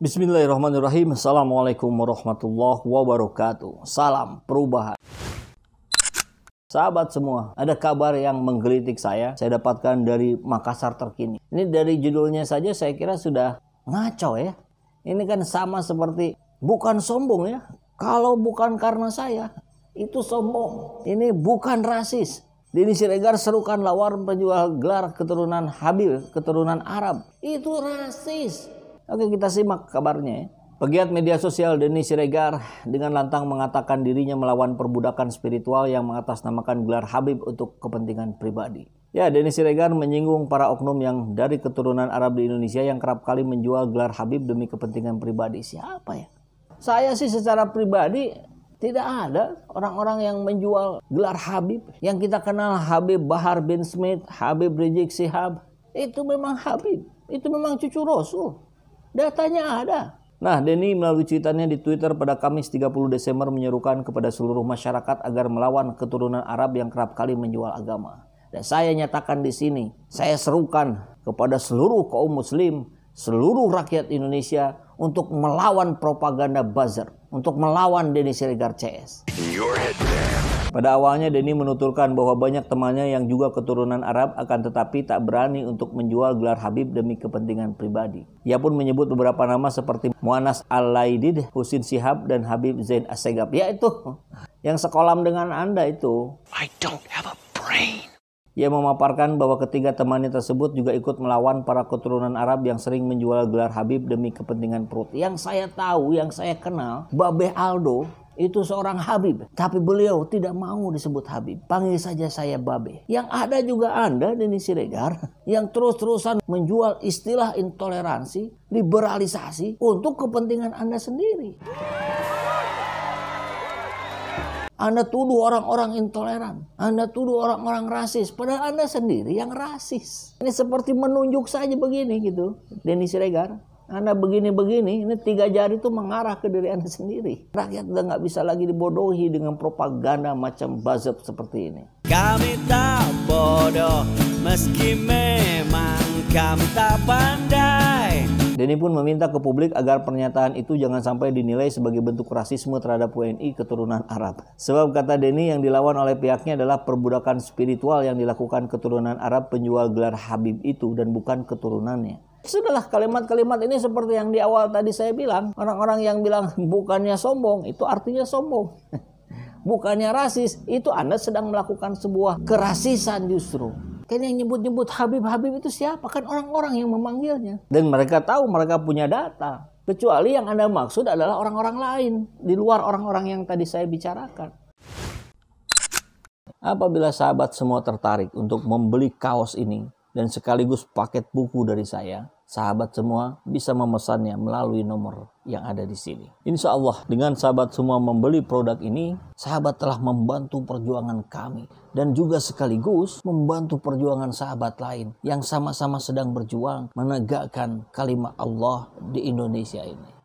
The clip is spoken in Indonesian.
Bismillahirrahmanirrahim. Assalamualaikum warahmatullahi wabarakatuh. Salam perubahan. Sahabat semua, ada kabar yang menggelitik saya. Saya dapatkan dari Makassar terkini. Ini dari judulnya saja saya kira sudah ngaco ya. Ini kan sama seperti bukan sombong ya. Kalau bukan karena saya, itu sombong. Ini bukan rasis. Dini Siregar serukan lawar penjual gelar keturunan Habil, keturunan Arab. Itu rasis. Oke kita simak kabarnya ya. Pegiat media sosial Denis Siregar dengan lantang mengatakan dirinya melawan perbudakan spiritual yang mengatasnamakan gelar Habib untuk kepentingan pribadi. Ya, Denis Siregar menyinggung para oknum yang dari keturunan Arab di Indonesia yang kerap kali menjual gelar Habib demi kepentingan pribadi. Siapa ya? Saya sih secara pribadi tidak ada orang-orang yang menjual gelar Habib. Yang kita kenal Habib Bahar bin Smith, Habib Rizik Sihab. Itu memang Habib. Itu memang cucu Rasul. Datanya ada. Nah, Denny melalui cuitannya di Twitter pada Kamis 30 Desember menyerukan kepada seluruh masyarakat agar melawan keturunan Arab yang kerap kali menjual agama. Dan saya nyatakan di sini, saya serukan kepada seluruh kaum muslim, seluruh rakyat Indonesia untuk melawan propaganda buzzer untuk melawan Denny Siregar CS. Pada awalnya Denny menuturkan bahwa banyak temannya yang juga keturunan Arab akan tetapi tak berani untuk menjual gelar Habib demi kepentingan pribadi. Ia pun menyebut beberapa nama seperti Muanas Al-Laidid, Husin Sihab, dan Habib Zain Assegab. Ya itu, yang sekolam dengan Anda itu. I don't have a brain. Ia memaparkan bahwa ketiga temannya tersebut juga ikut melawan para keturunan Arab yang sering menjual gelar Habib demi kepentingan perut. Yang saya tahu, yang saya kenal, Babe Aldo itu seorang Habib. Tapi beliau tidak mau disebut Habib. Panggil saja saya Babe. Yang ada juga Anda, Deni Siregar, yang terus-terusan menjual istilah intoleransi, liberalisasi untuk kepentingan Anda sendiri. Anda tuduh orang-orang intoleran. Anda tuduh orang-orang rasis. Padahal Anda sendiri yang rasis. Ini seperti menunjuk saja begini gitu. Denny Siregar. Anda begini-begini, ini tiga jari itu mengarah ke diri Anda sendiri. Rakyat udah nggak bisa lagi dibodohi dengan propaganda macam bazab seperti ini. Kami tak bodoh, meski memang kami tak pandai. Denny pun meminta ke publik agar pernyataan itu jangan sampai dinilai sebagai bentuk rasisme terhadap WNI keturunan Arab. Sebab kata Denny yang dilawan oleh pihaknya adalah perbudakan spiritual yang dilakukan keturunan Arab penjual gelar Habib itu dan bukan keturunannya. Sudahlah kalimat-kalimat ini seperti yang di awal tadi saya bilang. Orang-orang yang bilang bukannya sombong itu artinya sombong. bukannya rasis itu Anda sedang melakukan sebuah kerasisan justru. Kan yang nyebut-nyebut Habib-Habib itu siapa? Kan orang-orang yang memanggilnya. Dan mereka tahu mereka punya data. Kecuali yang Anda maksud adalah orang-orang lain. Di luar orang-orang yang tadi saya bicarakan. Apabila sahabat semua tertarik untuk membeli kaos ini dan sekaligus paket buku dari saya, sahabat semua bisa memesannya melalui nomor yang ada di sini. Insya Allah dengan sahabat semua membeli produk ini, sahabat telah membantu perjuangan kami dan juga sekaligus membantu perjuangan sahabat lain yang sama-sama sedang berjuang menegakkan kalimat Allah di Indonesia ini.